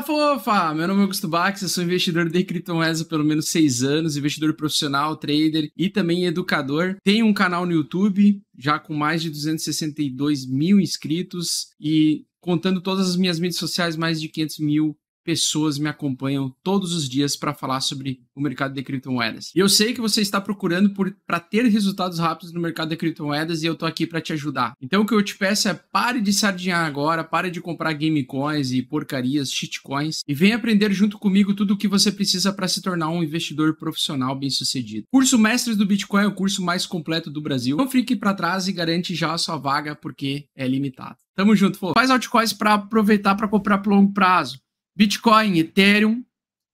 Fala fofa! Meu nome é Augusto Bax, eu sou investidor de criptomoedas há pelo menos seis anos, investidor profissional, trader e também educador. Tenho um canal no YouTube já com mais de 262 mil inscritos e contando todas as minhas mídias sociais, mais de 500 mil pessoas me acompanham todos os dias para falar sobre o mercado de criptomoedas. E eu sei que você está procurando para ter resultados rápidos no mercado de criptomoedas e eu estou aqui para te ajudar. Então o que eu te peço é pare de sardinhar agora, pare de comprar gamecoins e porcarias, shitcoins e venha aprender junto comigo tudo o que você precisa para se tornar um investidor profissional bem-sucedido. Curso Mestres do Bitcoin é o curso mais completo do Brasil. Não fique para trás e garante já a sua vaga porque é limitado. Tamo junto, pô. Faz altcoins para aproveitar para comprar por longo prazo. Bitcoin, Ethereum,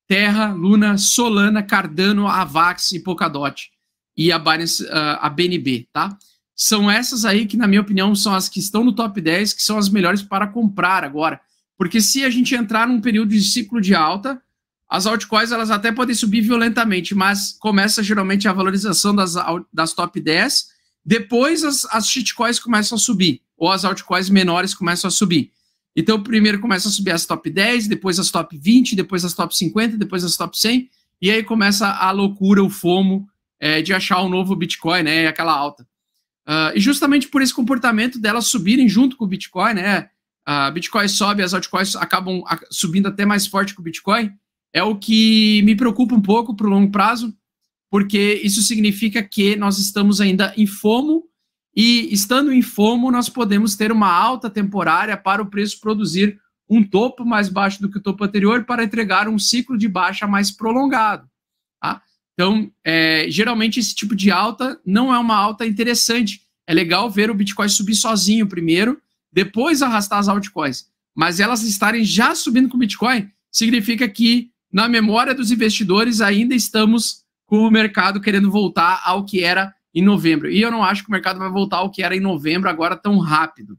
Terra, Luna, Solana, Cardano, Avax e Polkadot e a Binance, ah, a BNB, tá? São essas aí que, na minha opinião, são as que estão no top 10, que são as melhores para comprar agora. Porque se a gente entrar num período de ciclo de alta, as altcoins elas até podem subir violentamente, mas começa geralmente a valorização das, das top 10, depois as, as shitcoins começam a subir, ou as altcoins menores começam a subir. Então, primeiro começa a subir as top 10, depois as top 20, depois as top 50, depois as top 100, e aí começa a loucura, o FOMO é, de achar um novo Bitcoin, né, aquela alta. Uh, e justamente por esse comportamento delas subirem junto com o Bitcoin, né, a Bitcoin sobe, as altcoins acabam subindo até mais forte que o Bitcoin, é o que me preocupa um pouco para o longo prazo, porque isso significa que nós estamos ainda em FOMO e estando em FOMO, nós podemos ter uma alta temporária para o preço produzir um topo mais baixo do que o topo anterior para entregar um ciclo de baixa mais prolongado. Tá? Então, é, geralmente esse tipo de alta não é uma alta interessante. É legal ver o Bitcoin subir sozinho primeiro, depois arrastar as altcoins. Mas elas estarem já subindo com o Bitcoin significa que, na memória dos investidores, ainda estamos com o mercado querendo voltar ao que era em novembro. E eu não acho que o mercado vai voltar ao que era em novembro agora tão rápido.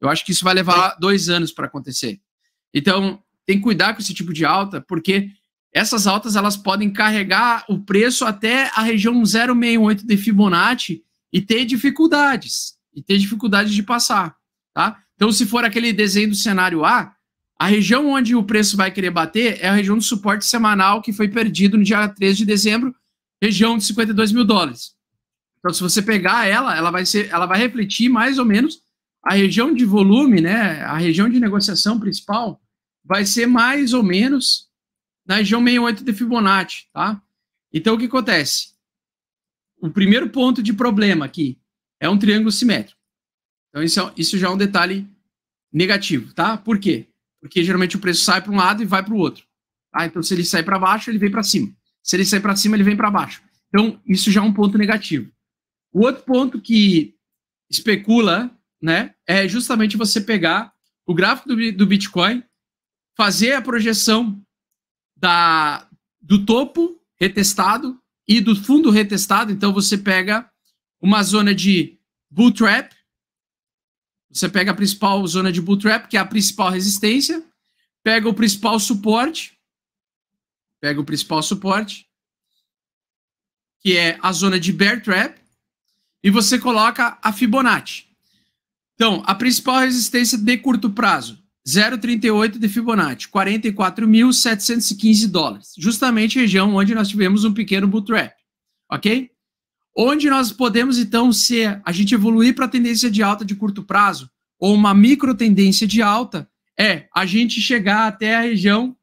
Eu acho que isso vai levar dois anos para acontecer. Então, tem que cuidar com esse tipo de alta, porque essas altas elas podem carregar o preço até a região 068 de Fibonacci e ter dificuldades, e ter dificuldades de passar, tá? Então, se for aquele desenho do cenário A, a região onde o preço vai querer bater é a região do suporte semanal que foi perdido no dia 13 de dezembro, região de 52 mil dólares. Então, se você pegar ela, ela vai ser, ela vai refletir mais ou menos a região de volume, né? A região de negociação principal vai ser mais ou menos na região 68 de Fibonacci, tá? Então, o que acontece? O primeiro ponto de problema aqui é um triângulo simétrico. Então, isso, é, isso já é um detalhe negativo, tá? Por quê? Porque geralmente o preço sai para um lado e vai para o outro. Tá? Então, se ele sai para baixo, ele vem para cima. Se ele sai para cima, ele vem para baixo. Então, isso já é um ponto negativo. O outro ponto que especula, né, é justamente você pegar o gráfico do, do Bitcoin, fazer a projeção da, do topo retestado e do fundo retestado. Então você pega uma zona de bull trap, você pega a principal zona de bull trap, que é a principal resistência, pega o principal suporte, pega o principal suporte, que é a zona de bear trap, e você coloca a Fibonacci. Então, a principal resistência de curto prazo, 0,38 de Fibonacci, 44.715 dólares. Justamente região onde nós tivemos um pequeno bull trap, ok? Onde nós podemos, então, se a gente evoluir para a tendência de alta de curto prazo, ou uma micro tendência de alta, é a gente chegar até a região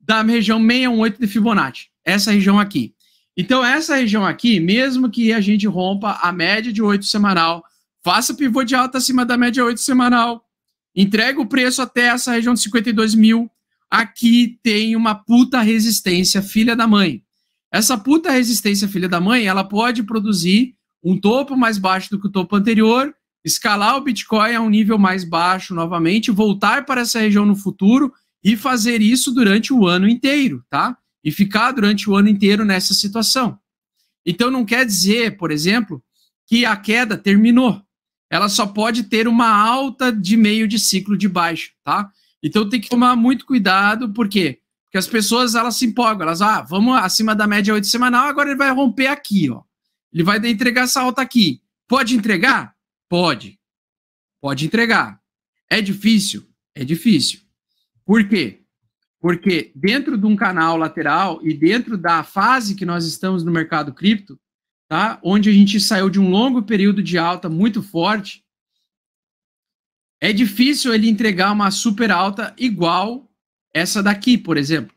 da região 618 de Fibonacci, essa região aqui. Então, essa região aqui, mesmo que a gente rompa a média de 8 semanal, faça pivô de alta acima da média 8 semanal, entrega o preço até essa região de 52 mil, aqui tem uma puta resistência filha da mãe. Essa puta resistência filha da mãe, ela pode produzir um topo mais baixo do que o topo anterior, escalar o Bitcoin a um nível mais baixo novamente, voltar para essa região no futuro e fazer isso durante o ano inteiro, tá? e ficar durante o ano inteiro nessa situação. Então não quer dizer, por exemplo, que a queda terminou. Ela só pode ter uma alta de meio de ciclo de baixo, tá? Então tem que tomar muito cuidado, por quê? Porque as pessoas elas se empolgam, elas, ah, vamos acima da média 8 semanal, agora ele vai romper aqui, ó. Ele vai entregar essa alta aqui. Pode entregar? Pode. Pode entregar. É difícil? É difícil. Por quê? Porque dentro de um canal lateral e dentro da fase que nós estamos no mercado cripto, tá? onde a gente saiu de um longo período de alta muito forte, é difícil ele entregar uma super alta igual essa daqui, por exemplo.